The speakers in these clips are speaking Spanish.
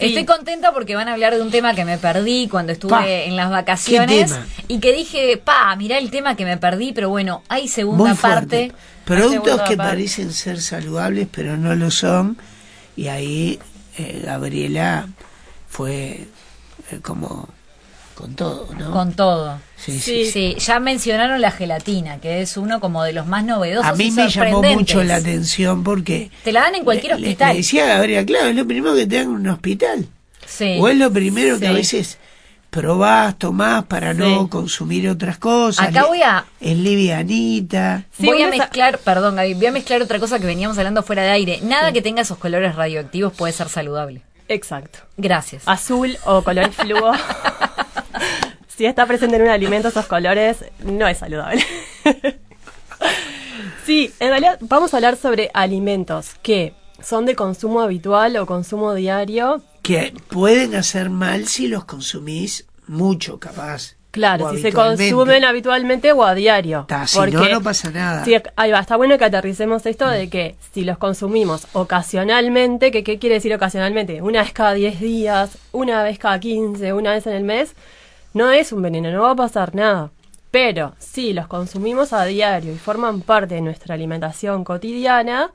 Estoy contenta porque van a hablar de un tema que me perdí cuando estuve en las vacaciones. Y que dije, pa, mirá el tema que me perdí, pero bueno, hay segunda parte. Productos que parecen ser saludables, pero no lo son. Y ahí eh, Gabriela fue eh, como con todo, ¿no? Con todo. Sí sí, Ya mencionaron la gelatina, que es uno como de los más novedosos. A mí me llamó mucho la atención porque. Te la dan en cualquier hospital. Le decía Gabriela, claro, es lo primero que te dan en un hospital. Sí. O es lo primero que a veces probás, tomás para no consumir otras cosas. Acá voy a. Es livianita. voy a mezclar, perdón, Gaby, voy a mezclar otra cosa que veníamos hablando fuera de aire. Nada que tenga esos colores radioactivos puede ser saludable. Exacto. Gracias. Azul o color fluo si está presente en un alimento esos colores, no es saludable. sí, en realidad vamos a hablar sobre alimentos que son de consumo habitual o consumo diario. Que pueden hacer mal si los consumís mucho, capaz. Claro, si se consumen habitualmente o a diario. si no, no pasa nada. está bueno que aterricemos esto de que si los consumimos ocasionalmente, qué quiere decir ocasionalmente? Una vez cada 10 días, una vez cada 15, una vez en el mes, no es un veneno, no va a pasar nada. Pero si los consumimos a diario y forman parte de nuestra alimentación cotidiana,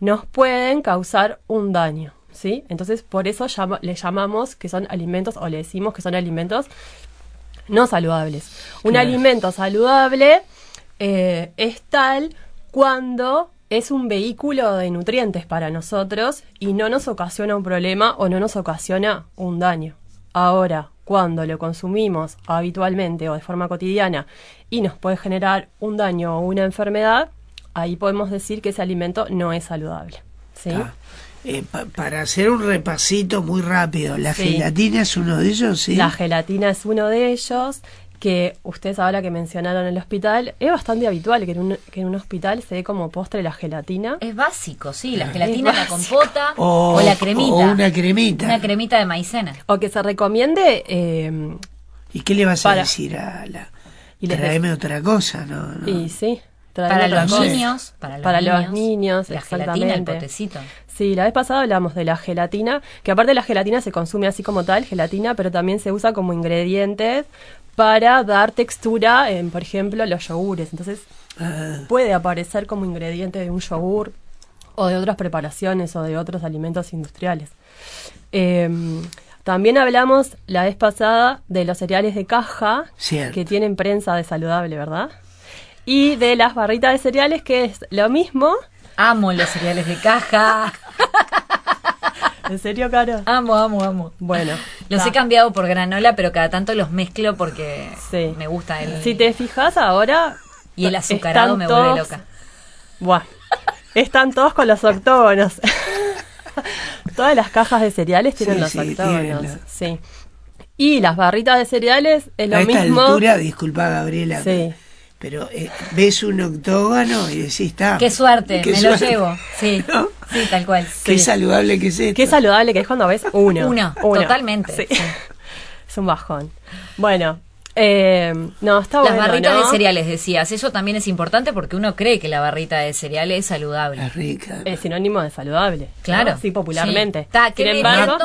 nos pueden causar un daño. ¿Sí? Entonces, por eso le llamamos que son alimentos o le decimos que son alimentos no saludables. Un alimento saludable eh, es tal cuando es un vehículo de nutrientes para nosotros y no nos ocasiona un problema o no nos ocasiona un daño. Ahora, cuando lo consumimos habitualmente o de forma cotidiana y nos puede generar un daño o una enfermedad, ahí podemos decir que ese alimento no es saludable. ¿sí? Ah, eh, para hacer un repasito muy rápido, ¿la gelatina es uno de ellos? ¿sí? La gelatina es uno de ellos que ustedes ahora que mencionaron el hospital, es bastante habitual que en un, que en un hospital se dé como postre la gelatina. Es básico, sí, la gelatina, la compota oh, o, la cremita. O una cremita. Una cremita de maicena. O que se recomiende... Eh, ¿Y qué le vas a decir a la... Y Traeme otra cosa, ¿no? Y sí. Para los, niños, para los niños. Para los niños. La gelatina, el potecito. Sí, la vez pasada hablamos de la gelatina, que aparte la gelatina se consume así como tal, gelatina, pero también se usa como ingredientes para dar textura en, por ejemplo, los yogures. Entonces, ah. puede aparecer como ingrediente de un yogur o de otras preparaciones o de otros alimentos industriales. Em, también hablamos la vez pasada de los cereales de caja que tienen prensa de saludable, ¿verdad? Y de las barritas de cereales que es lo mismo. Amo los cereales de caja. ¿En serio, Caro? Amo, amo, amo. Bueno. Los he cambiado por granola, pero cada tanto los mezclo porque me gusta el. Si te fijas ahora. Y el eh, azucarado me vuelve loca. Buah. Están todos con los octógonos. Todas las cajas de cereales tienen los sí, octógonos. Sí. Y las barritas de cereales es lo A esta mismo. altura, disculpa Gabriela. Sí pero eh, ves un octógono y decís, está. Qué suerte, me lo llevo. Sí, sí, tal cual. Qué saludable que es esto. Qué saludable que es cuando ves uno. uno, totalmente. Es un bajón. Bueno, eh, no, Las barritas de cereales, decías. Eso también es importante porque uno cree que la barrita de cereales es saludable. Es rica. Es sinónimo de saludable. Claro. Sí, popularmente.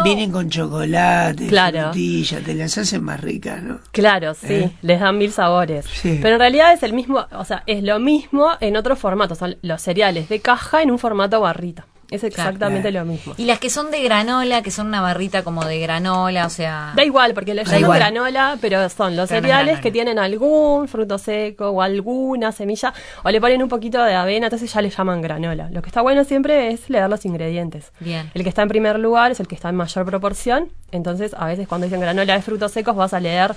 vienen con chocolate, claro. te las hacen más ricas, ¿no? Claro, sí. ¿Eh? Les dan mil sabores. Pero en realidad es el mismo, o sea, es lo mismo en otros formatos. Son los cereales de caja en un formato barrita. Es exactamente lo mismo. Y las que son de granola, que son una barrita como de granola, o sea... Da igual, porque le llaman granola, pero son los cereales que tienen algún fruto seco o alguna semilla, o le ponen un poquito de avena, entonces ya le llaman granola. Lo que está bueno siempre es leer los ingredientes. Bien. El que está en primer lugar es el que está en mayor proporción, entonces a veces cuando dicen granola de frutos secos vas a leer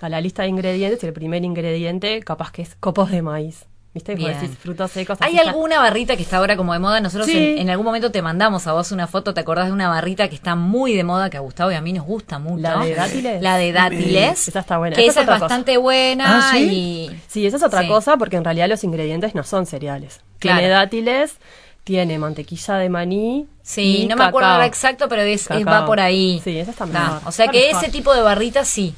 a la lista de ingredientes y el primer ingrediente capaz que es copos de maíz. Hay alguna barrita que está ahora como de moda. Nosotros en, algún momento te mandamos a vos una foto, ¿te acordás de una barrita que está muy de moda, que a Gustavo y a mí nos gusta mucho? La de dátiles. La de dátiles. está buena. esa, es, bastante buena. Ah, ¿sí? ¿sí? esa es otra cosa porque en realidad los ingredientes no son cereales. Tiene dátiles, tiene mantequilla de maní. Sí, no me acuerdo ahora exacto, pero es, va por ahí. Sí, esa está, O sea que ese tipo de barrita sí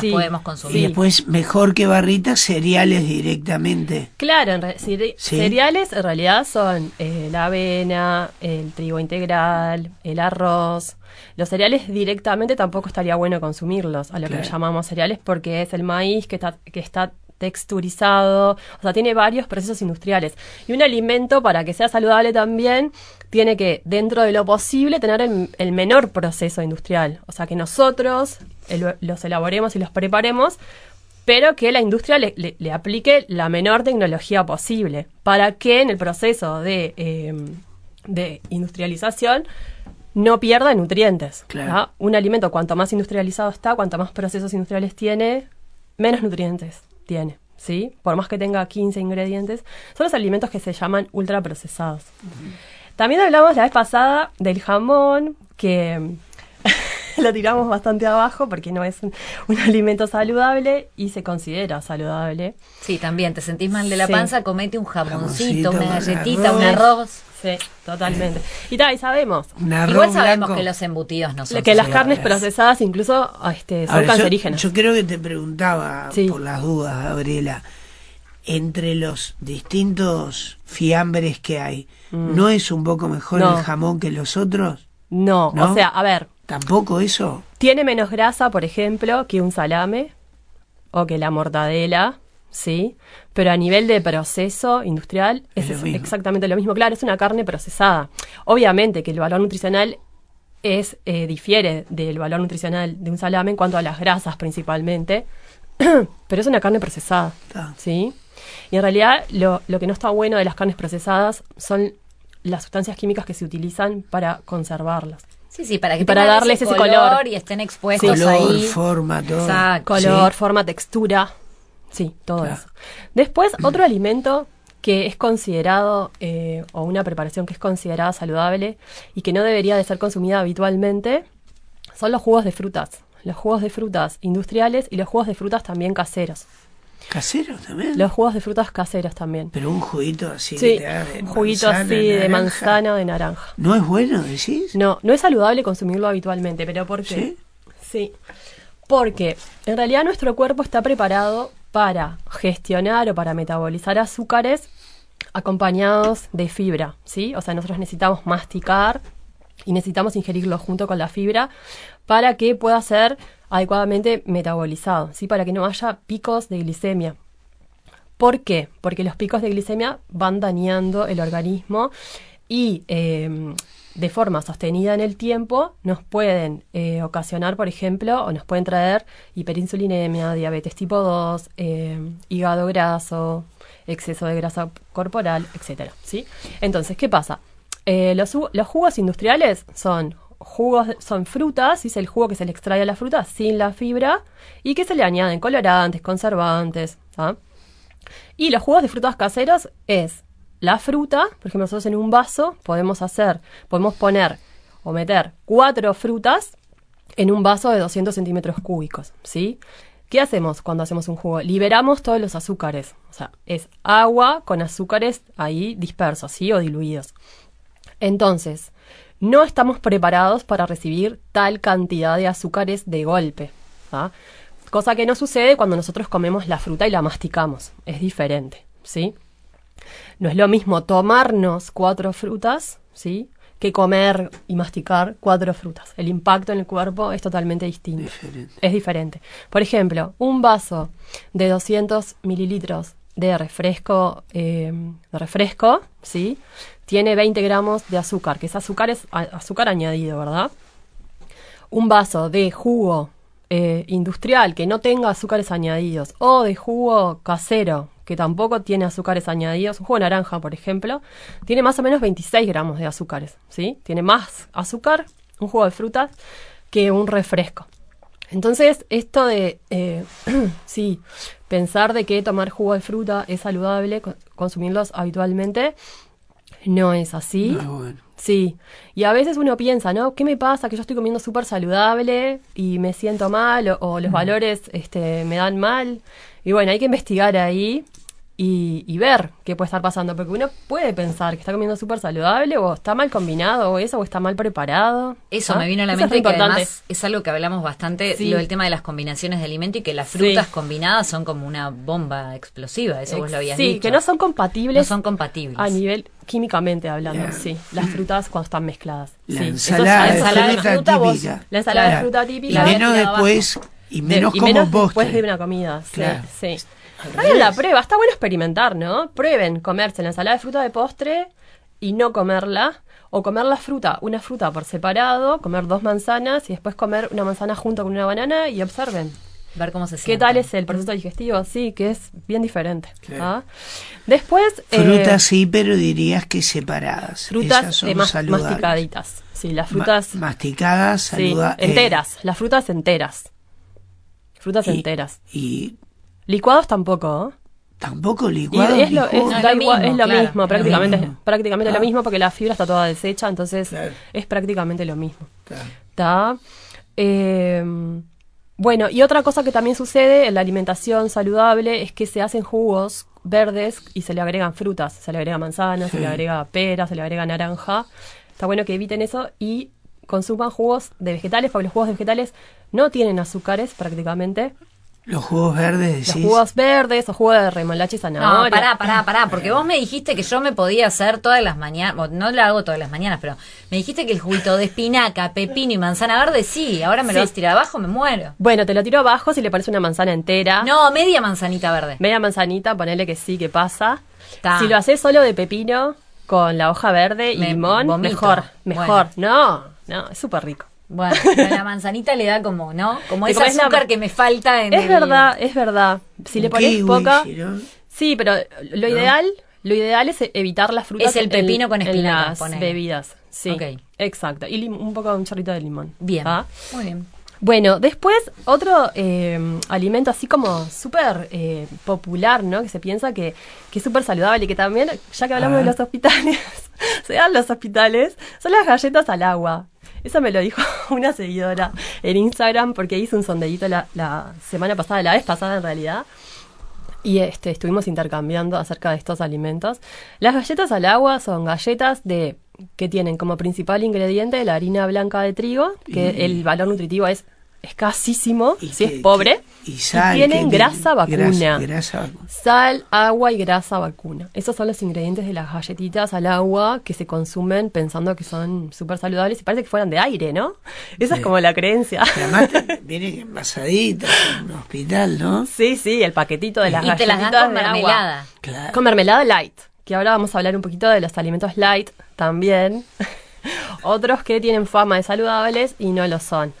podemos consumir. Y después, mejor que barritas, cereales directamente. Claro, en cereales en realidad son eh, la avena, el trigo integral, el arroz. Los cereales directamente tampoco estaría bueno consumirlos, a lo que llamamos cereales, porque es el maíz que está, que está texturizado, o sea, tiene varios procesos industriales. Y un alimento, para que sea saludable también, tiene que, dentro de lo posible, tener el menor proceso industrial. O sea, que nosotros eh, los elaboremos y los preparemos, pero que la industria le, aplique la menor tecnología posible para que en el proceso de, em, industrialización no pierda nutrientes. Claro. Un alimento cuanto más industrializado está, cuanto más procesos industriales tiene, menos nutrientes tiene. ¿sí? Por más que tenga 15 ingredientes, son los alimentos que se llaman ultraprocesados. También hablamos la vez pasada del jamón, que lo tiramos bastante abajo porque no es un, alimento saludable y se considera saludable. Sí, también te sentís mal de la panza, comete un jamoncito, una galletita, un arroz. Sí, totalmente. Y, tal, y sabemos. Igual sabemos que los embutidos no son. Que las carnes procesadas incluso este, son cancerígenas. Yo, creo que te preguntaba por las dudas, Gabriela. Entre los distintos fiambres que hay, mm. ¿no es un poco mejor el jamón que los otros? no, o sea, a ver, ¿Tampoco eso? Tiene menos grasa, por ejemplo, que un salame o que la mortadela, ¿sí? Pero a nivel de proceso industrial es, exactamente lo mismo. Claro, es una carne procesada. Obviamente que el valor nutricional es eh, difiere del valor nutricional de un salame en cuanto a las grasas principalmente, pero es una carne procesada, ¿sí? Y en realidad lo que no está bueno de las carnes procesadas son las sustancias químicas que se utilizan para conservarlas. Sí, sí, para que para darles ese color, y estén expuestos Forma, todo. Color, forma, textura. Sí, todo eso. Después, otro alimento que es considerado, eh, o una preparación que es considerada saludable y que no debería de ser consumida habitualmente, son los jugos de frutas. Los jugos de frutas industriales y los jugos de frutas también caseros. ¿Caseros también? Los jugos de frutas caseras también. Pero un juguito así. de un juguito así de naranja. manzana de naranja. ¿No es bueno, decís? No, no es saludable consumirlo habitualmente, pero ¿por qué? Sí. sí. Porque en realidad nuestro cuerpo está preparado para gestionar o para metabolizar azúcares acompañados de fibra, ¿sí? O sea, nosotros necesitamos masticar y necesitamos ingerirlo junto con la fibra para que pueda ser adecuadamente metabolizado, ¿sí? para que no haya picos de glicemia. ¿Por qué? Porque los picos de glicemia van dañando el organismo y em, de forma sostenida en el tiempo nos pueden eh, ocasionar, por ejemplo, o nos pueden traer hiperinsulinemia, diabetes tipo 2, em, hígado graso, exceso de grasa corporal, etc. ¿sí? Entonces, ¿qué pasa? Eh, los, los, jugos industriales son jugos son frutas, y es el jugo que se le extrae a la fruta sin la fibra y que se le añaden colorantes, conservantes. ¿ah? Y los jugos de frutas caseras es la fruta, por ejemplo, nosotros en un vaso podemos hacer, podemos poner o meter cuatro frutas en un vaso de 200 centímetros cúbicos, ¿sí? ¿Qué hacemos cuando hacemos un jugo? Liberamos todos los azúcares, o sea, es agua con azúcares ahí dispersos, ¿sí? O diluidos. Entonces, no estamos preparados para recibir tal cantidad de azúcares de golpe. ¿ah? Cosa que no sucede cuando nosotros comemos la fruta y la masticamos. Es diferente, ¿sí? No es lo mismo tomarnos cuatro frutas, ¿sí? Que comer y masticar cuatro frutas. El impacto en el cuerpo es totalmente distinto. Es diferente. Por ejemplo, un vaso de 200 mililitros de refresco, eh, de refresco, ¿sí? tiene 20 gramos de azúcar, que es azúcar, es azúcar añadido, ¿verdad? Un vaso de jugo eh, industrial que no tenga azúcares añadidos o de jugo casero que tampoco tiene azúcares añadidos, un jugo de naranja, por ejemplo, tiene más o menos 26 gramos de azúcares, ¿sí? Tiene más azúcar, un jugo de frutas, que un refresco. Entonces, esto de, eh, sí, pensar de que tomar jugo de fruta es saludable, consumirlos habitualmente, no es así. Ah, sí. Y a veces uno piensa, ¿no? ¿Qué me pasa? Que yo estoy comiendo súper saludable y me siento mal o, los valores este, me dan mal. Y bueno, hay que investigar ahí y, ver qué puede estar pasando, porque uno puede pensar que está comiendo súper saludable o está mal combinado o eso, o está mal preparado. Eso me vino a la mente es algo que hablamos bastante, lo del tema de las combinaciones de alimento y que las frutas combinadas son como una bomba explosiva, eso vos lo habías dicho. Sí, que no son compatibles. son compatibles. A nivel químicamente hablando, sí. Las frutas cuando están mezcladas. La sí. ensalada, la ensalada de fruta, vos, la de fruta típica. Y menos después, y menos menos después de una comida, claro. sí. Hagan la prueba, está bueno experimentar, ¿no? Prueben comerse la ensalada de fruta de postre y no comerla. O comer la fruta, una fruta por separado, comer dos manzanas y después comer una manzana junto con una banana y observen. Ver cómo se siente. ¿Qué tal es el proceso digestivo? Sí, que es bien diferente. ¿ah? Después. Eh, frutas sí, pero dirías que separadas. Frutas son masticaditas. Sí, las frutas. masticadas, eh, enteras, las frutas enteras. Frutas enteras. Y Licuados tampoco, Tampoco licuados? es, lo, mismo, prácticamente, lo mismo. Ah. lo mismo porque la fibra está toda deshecha, entonces es prácticamente lo mismo. ¿Está? Eh, bueno, y otra cosa que también sucede en la alimentación saludable es que se hacen jugos verdes y se le agregan frutas, se le agrega manzana, se le agrega pera, se le agrega naranja. Está bueno que eviten eso y consuman jugos de vegetales, porque los jugos de vegetales no tienen azúcares prácticamente. Los jugos verdes, Los jugos verdes o jugos de remolacha y zanahoria. No, pará, pará, pará, porque vos me dijiste que yo me podía hacer todas las mañanas, no lo hago todas las mañanas, pero me dijiste que el juguito de espinaca, pepino y manzana verde, sí, ahora me lo vas a tirar abajo, me muero. Bueno, te lo tiro abajo si le parece una manzana entera. No, media manzanita verde. Media manzanita, ponele que sí, que pasa. Si lo haces solo de pepino, con la hoja verde y limón, mejor, mejor. No, no, es súper rico. Bueno, la manzanita le da como, ¿no? Como esa azúcar que me falta en Es verdad, es verdad. Si le pones poca. Sí, pero lo ideal, lo ideal es evitar las frutas. Es el pepino con espinacas. bebidas. Sí. Okay. Exacto. Y un poco de un charrito de limón. Bien. Muy bien. Bueno, después otro eh, alimento así como súper eh, popular, ¿no? Que se piensa que, que es súper saludable y que también, ya que hablamos de los hospitales, se dan los hospitales, son las galletas al agua. Eso me lo dijo una seguidora en Instagram porque hice un sondeíto la, semana pasada, la vez pasada en realidad. Y este, estuvimos intercambiando acerca de estos alimentos. Las galletas al agua son galletas de que tienen como principal ingrediente la harina blanca de trigo, que el valor nutritivo es escasísimo, y si es pobre, y, tienen grasa vacuna. Sal, agua y grasa vacuna. Esos son los ingredientes de las galletitas al agua que se consumen pensando que son súper saludables y parece que fueran de aire, ¿no? Esa es como la creencia. Además vienen envasaditas en un hospital, ¿no? Sí, sí, el paquetito de las y galletitas te las mermelada. Con mermelada light, que ahora vamos a hablar un poquito de los alimentos light también. Otros que tienen fama de saludables y no lo son.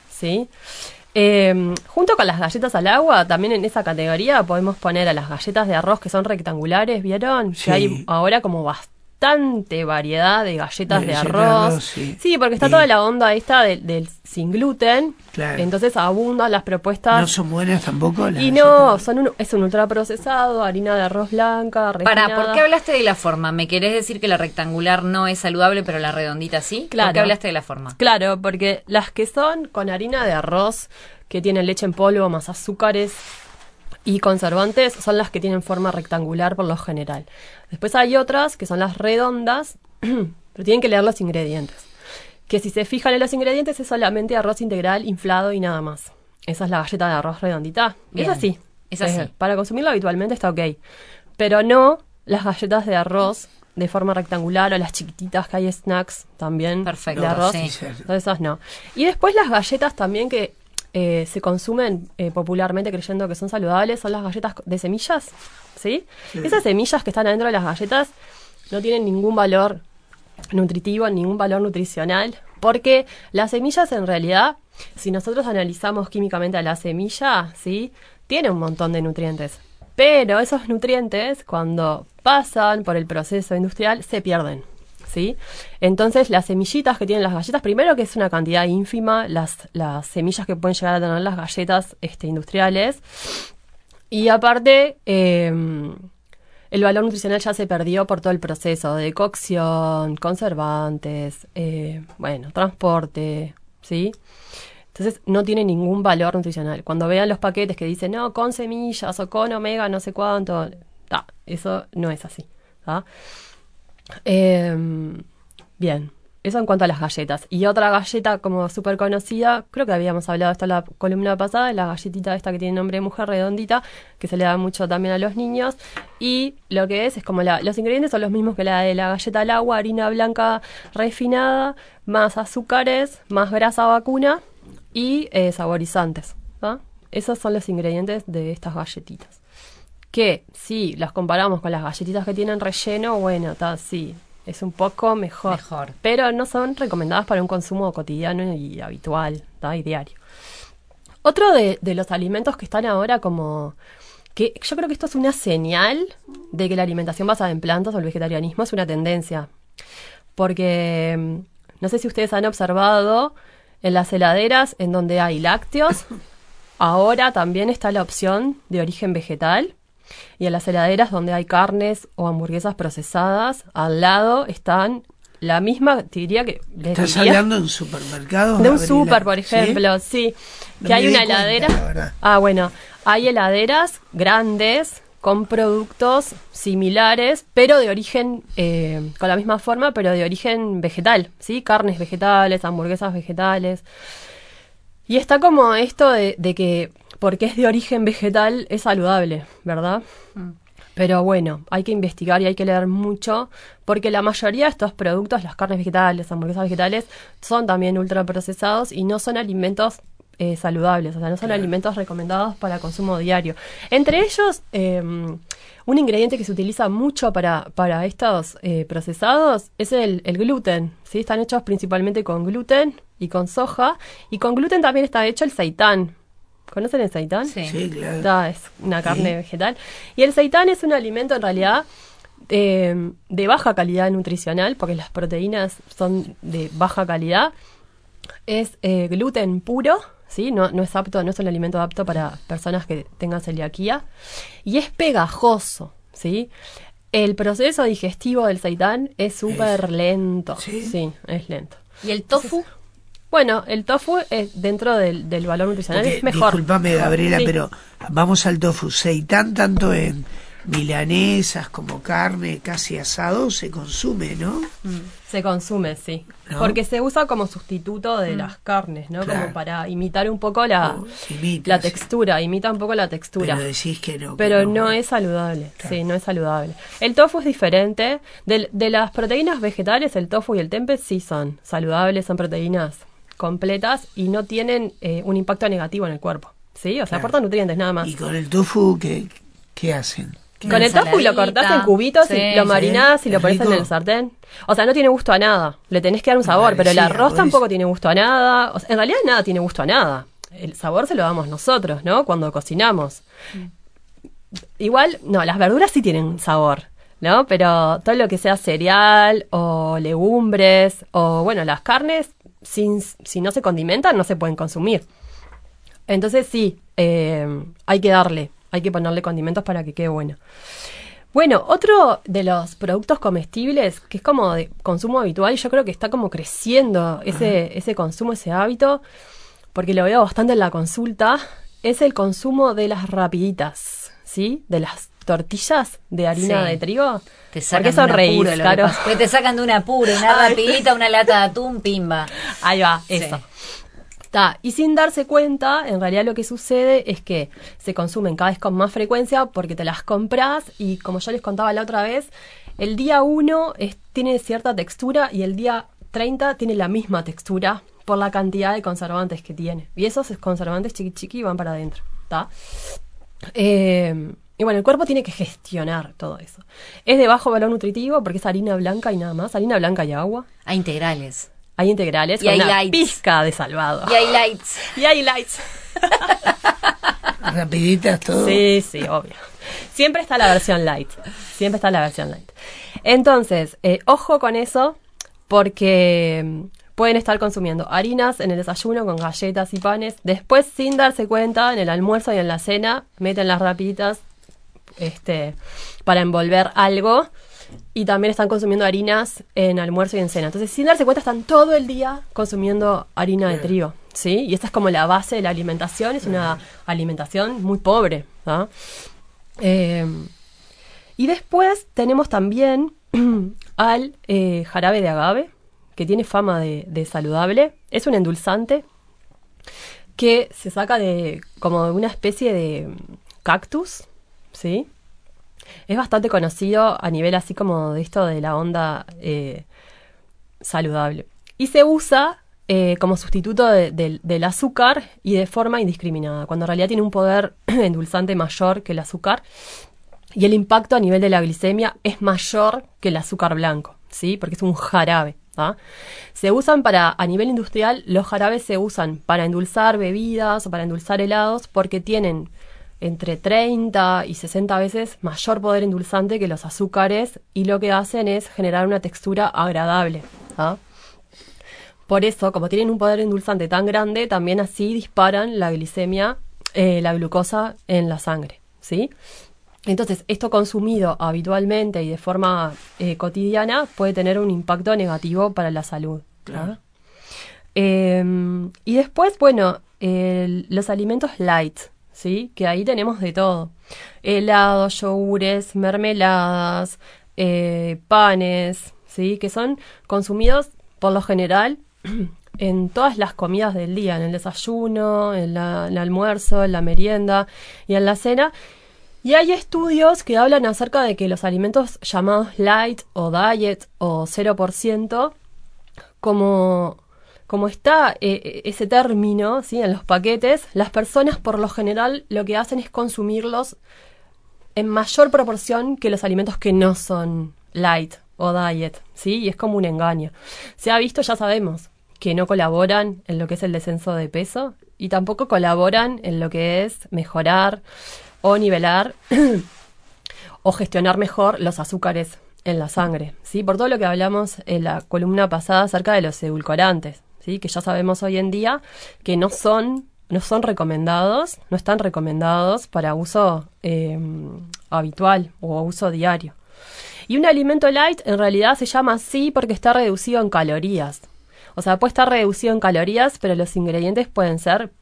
Em, junto con las galletas al agua, también en esa categoría podemos poner a las galletas de arroz que son rectangulares, ¿vieron? Que hay ahora como bastante bastante variedad de galletas de, arroz. sí. porque está toda la onda esta del, sin gluten. Entonces abundan las propuestas. No son buenas tampoco. y no, son un, es un ultraprocesado, harina de arroz blanca. Refinada. Para, ¿por qué hablaste de la forma? ¿Me querés decir que la rectangular no es saludable, pero la redondita sí? Claro. ¿Por qué hablaste de la forma? Claro, porque las que son con harina de arroz, que tienen leche en polvo más azúcares y conservantes son las que tienen forma rectangular por lo general. Después hay otras que son las redondas, pero tienen que leer los ingredientes. Que si se fijan en los ingredientes es solamente arroz integral inflado y nada más. Esa es la galleta de arroz redondita. es así. Es así. para consumirla habitualmente está ok. Pero no las galletas de arroz de forma rectangular o las chiquititas que hay snacks también Perfecto, de arroz. esas no. Y después las galletas también que eh, se consumen eh, popularmente creyendo que son saludables son las galletas de semillas, ¿sí? Esas semillas que están adentro de las galletas no tienen ningún valor nutritivo, ningún valor nutricional, porque las semillas en realidad, si nosotros analizamos químicamente a la semilla, ¿sí? Tiene un montón de nutrientes, pero esos nutrientes cuando pasan por el proceso industrial se pierden. Entonces, las semillitas que tienen las galletas, primero que es una cantidad ínfima, las, las semillas que pueden llegar a tener las galletas este, industriales. Y aparte, em, el valor nutricional ya se perdió por todo el proceso de cocción, conservantes, eh, bueno, transporte, ¿sí? Entonces no tiene ningún valor nutricional. Cuando vean los paquetes que dicen, no, con semillas o con omega, no sé cuánto, ta, eso no es así. Em, bien, eso en cuanto a las galletas. Y otra galleta como súper conocida, creo que habíamos hablado esto la columna pasada, la galletita esta que tiene nombre de mujer redondita, que se le da mucho también a los niños. Y lo que es, es como los ingredientes son los mismos que la de la galleta al agua, harina blanca refinada, más azúcares, más grasa vacuna y eh, saborizantes. Esos son los ingredientes de estas galletitas que si las comparamos con las galletitas que tienen relleno, bueno, sí, es un poco mejor, Pero no son recomendadas para un consumo cotidiano y habitual, y diario. Otro de, de, los alimentos que están ahora como que yo creo que esto es una señal de que la alimentación basada en plantas o el vegetarianismo es una tendencia. Porque mm, no sé si ustedes han observado en las heladeras en donde hay lácteos, ahora también está la opción de origen vegetal y en las heladeras donde hay carnes o hamburguesas procesadas, al lado están la misma, te diría que... ¿Estás hablando de un supermercado? De un super, por ejemplo, sí. que hay una heladera... ah, bueno, hay heladeras grandes con productos similares, pero de origen, eh, con la misma forma, pero de origen vegetal, ¿sí? Carnes vegetales, hamburguesas vegetales. Y está como esto de que porque es de origen vegetal, es saludable, ¿verdad? Mm. Pero bueno, hay que investigar y hay que leer mucho, porque la mayoría de estos productos, las carnes vegetales, hamburguesas vegetales, son también ultraprocesados y no son alimentos eh, saludables, o sea, no son alimentos recomendados para consumo diario. Entre ellos, em, un ingrediente que se utiliza mucho para, estos eh, procesados es el, gluten. Están hechos principalmente con gluten y con soja, y con gluten también está hecho el seitán ¿Conocen el seitán? Sí, claro. es una carne vegetal. Y el seitán es un alimento en realidad eh, de baja calidad nutricional, porque las proteínas son de baja calidad. Es eh, gluten puro, ¿sí? No, no, es apto, no es un alimento apto para personas que tengan celiaquía. Y es pegajoso, ¿sí? El proceso digestivo del seitán es súper lento. ¿Sí? es lento. ¿Y el tofu? Bueno, el tofu es dentro del, valor nutricional es mejor. Disculpame, Gabriela, pero vamos al tofu. Se tanto en milanesas como carne, casi asado, se consume, ¿no? Mm, se consume, sí. Porque se usa como sustituto de mm. las carnes, ¿no? Como para imitar un poco la, oh, la textura, imita un poco la textura. Pero decís que no. Pero no. es saludable, sí, no es saludable. El tofu es diferente. De, de las proteínas vegetales, el tofu y el tempe sí son saludables, son proteínas completas y no tienen eh, un impacto negativo en el cuerpo. ¿Sí? O sea, aportan nutrientes nada más. ¿Y con el tofu qué, qué hacen? con el tofu lo cortás en cubitos y lo marinás y lo pones en el sartén. O sea, no tiene gusto a nada. Le tenés que dar un sabor, pero el arroz tampoco tiene gusto a nada. en realidad nada tiene gusto a nada. El sabor se lo damos nosotros, ¿no? Cuando cocinamos. Igual, no, las verduras sí tienen sabor. ¿no? Pero todo lo que sea cereal o legumbres o, bueno, las carnes sin, si no se condimentan, no se pueden consumir. Entonces sí, eh, hay que darle, hay que ponerle condimentos para que quede bueno. Bueno, otro de los productos comestibles que es como de consumo habitual, yo creo que está como creciendo ese, ese consumo, ese hábito, porque lo veo bastante en la consulta, es el consumo de las rapiditas, ¿sí? De las tortillas de harina de trigo. Te sacan claro? Pues te sacan de una pura, una rapidita, una lata de atún, pimba. Ahí va, eso. Y sin darse cuenta, en realidad lo que sucede es que se consumen cada vez con más frecuencia porque te las compras y como yo les contaba la otra vez, el día 1 tiene cierta textura y el día 30 tiene la misma textura por la cantidad de conservantes que tiene. Y esos conservantes chiqui chiqui van para adentro. Eh, y bueno, el cuerpo tiene que gestionar todo eso. Es de bajo valor nutritivo porque es harina blanca y nada más. Harina blanca y agua. Hay integrales. Hay integrales y con hay una pizca de salvado. Y hay lights. Y hay lights. Rapiditas todo. Sí, sí, obvio. Siempre está la versión light. Siempre está la versión light. Entonces, eh, ojo con eso porque mm, pueden estar consumiendo harinas en el desayuno con galletas y panes. Después, sin darse cuenta, en el almuerzo y en la cena, meten las rapiditas este, para envolver algo. Y también están consumiendo harinas en almuerzo y en cena. Entonces, sin darse cuenta, están todo el día consumiendo harina de trigo. ¿sí? Y esta es como la base de la alimentación. Es una alimentación muy pobre. Em, y después tenemos también al eh, jarabe de agave, que tiene fama de, de, saludable. Es un endulzante que se saca de como de una especie de mm, cactus ¿sí? Es bastante conocido a nivel así como de esto de la onda eh, saludable. Y se usa eh, como sustituto del azúcar y de forma indiscriminada, cuando en realidad tiene un poder endulzante mayor que el azúcar y el impacto a nivel de la glicemia es mayor que el azúcar blanco, ¿sí? Porque es un jarabe. ¿ah? Se usan para, a nivel industrial, los jarabes se usan para endulzar bebidas o para endulzar helados porque tienen entre 30 y 60 veces mayor poder endulzante que los azúcares y lo que hacen es generar una textura agradable. ¿ah? Por eso, como tienen un poder endulzante tan grande, también así disparan la glicemia, eh, la glucosa en la sangre. ¿sí? Entonces, esto consumido habitualmente y de forma eh, cotidiana puede tener un impacto negativo para la salud. ¿ah? Em, y después, bueno, los alimentos light, ¿sí? Que ahí tenemos de todo. Helados, yogures, mermeladas, eh, panes, ¿sí? Que son consumidos por lo general en todas las comidas del día, en el desayuno, en, en el almuerzo, en la merienda y en la cena. Y hay estudios que hablan acerca de que los alimentos llamados light o diet o 0%, como como está eh, eh, ese término ¿sí? en los paquetes, las personas por lo general lo que hacen es consumirlos en mayor proporción que los alimentos que no son light o diet, ¿sí? Y es como un engaño. Se ha visto, ya sabemos, que no colaboran en lo que es el descenso de peso y tampoco colaboran en lo que es mejorar o nivelar o gestionar mejor los azúcares en la sangre, ¿sí? Por todo lo que hablamos en la columna pasada acerca de los edulcorantes que ya sabemos hoy en día que no son, no son recomendados, no están recomendados para uso em, habitual o uso diario. Y un alimento light en realidad se llama así porque está reducido en calorías. O sea, puede estar reducido en calorías, pero los ingredientes pueden ser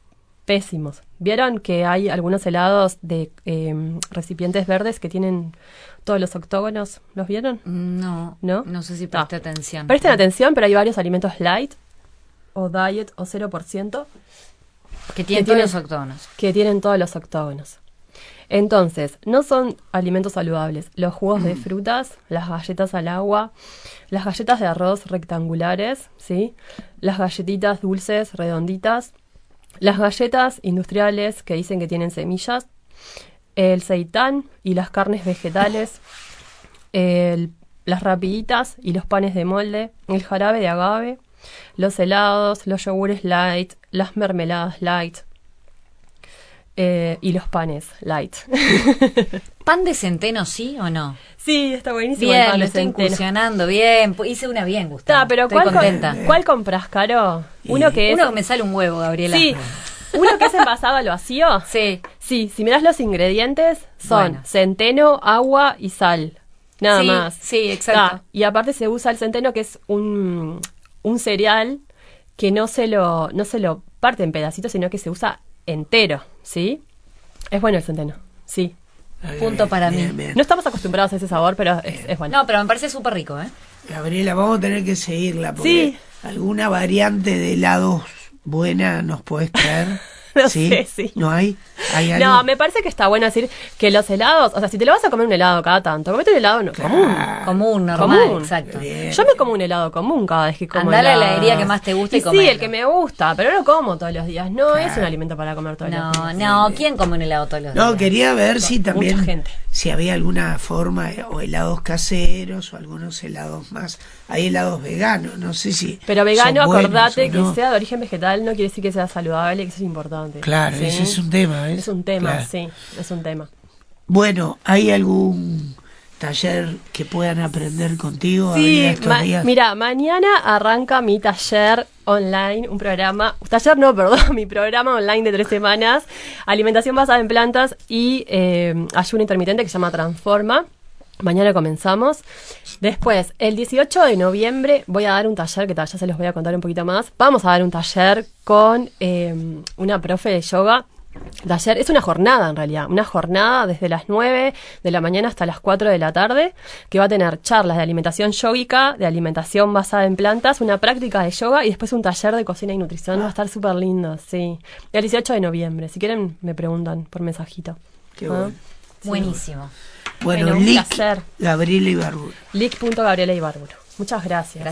pésimos. ¿Vieron que hay algunos helados de em, recipientes verdes que tienen todos los octógonos? ¿Los vieron? Mm, no. ¿No? sé si ah. presté atención. Presten atención, pero hay varios alimentos light o diet o 0%. Que tienen, que tienen todos los octógonos. Que tienen todos los octógonos. Entonces, no son alimentos saludables. Los jugos de frutas, las galletas al agua, las galletas de arroz rectangulares, ¿sí? Las galletitas dulces, redonditas, las galletas industriales que dicen que tienen semillas, el seitán y las carnes vegetales, las rapiditas y los panes de molde, el jarabe de agave, los helados, los yogures light, las mermeladas light. Eh, y los panes light. ¿Pan de centeno sí o no? Sí, está buenísimo. Bien, el pan lo estoy incursionando bien. Hice una bien, Gustavo. pero estoy ¿cuál, contenta. ¿Cuál compras, Caro? Uno que es... Uno que me sale un huevo, Gabriela. Sí. Uno que es envasado al vacío. Sí. Sí, si miras los ingredientes, son centeno, agua y sal. Nada más. Sí, exacto. y aparte se usa el centeno, que es un un cereal que no se lo, no se lo parte en pedacitos, sino que se usa entero, ¿sí? Es bueno el centeno, sí. Eh, Punto para mí. No estamos acostumbrados a ese sabor, pero es, bueno. No, pero me parece súper rico, ¿eh? Gabriela, vamos a tener que seguirla porque sí. alguna variante de helados buena nos puede traer. no sí, sé, sí. No hay. No, me parece que está bueno decir que los helados, o sea, si te lo vas a comer un helado cada tanto, comete un helado común. Común, normal, exacto. Yo me como un helado común cada vez que como Andá la heladería que más te gusta y, Sí, el que me gusta, pero no como todos los días. No es un alimento para comer todos los días. No, no, ¿quién come un helado todos los días? No, quería ver si también. gente. Si había alguna forma, eh, o helados caseros, o algunos helados más hay helados veganos, no sé si. Pero vegano, acordate que sea de origen vegetal no quiere decir que sea saludable, que eso es importante. Claro, ese es un tema, ¿eh? Es un tema, sí, es un tema. Bueno, ¿hay algún taller que puedan aprender contigo? Sí, mira, mañana arranca mi taller online, un programa, taller no, perdón, mi programa online de tres semanas, alimentación basada en plantas y eh, ayuno intermitente que se llama Transforma. Mañana comenzamos. Después, el 18 de noviembre voy a dar un taller, que tal ya se los voy a contar un poquito más. Vamos a dar un taller con em, una profe de yoga taller. Es una jornada en realidad, una jornada desde las 9 de la mañana hasta las 4 de la tarde, que va a tener charlas de alimentación yógica, de alimentación basada en plantas, una práctica de yoga y después un taller de cocina y nutrición. Va a estar súper lindo, sí. El 18 de noviembre. Si quieren, me preguntan por mensajito. Ah. Buenísimo. Bueno, bueno Lick, punto Gabriela Ibarburu. Muchas gracias.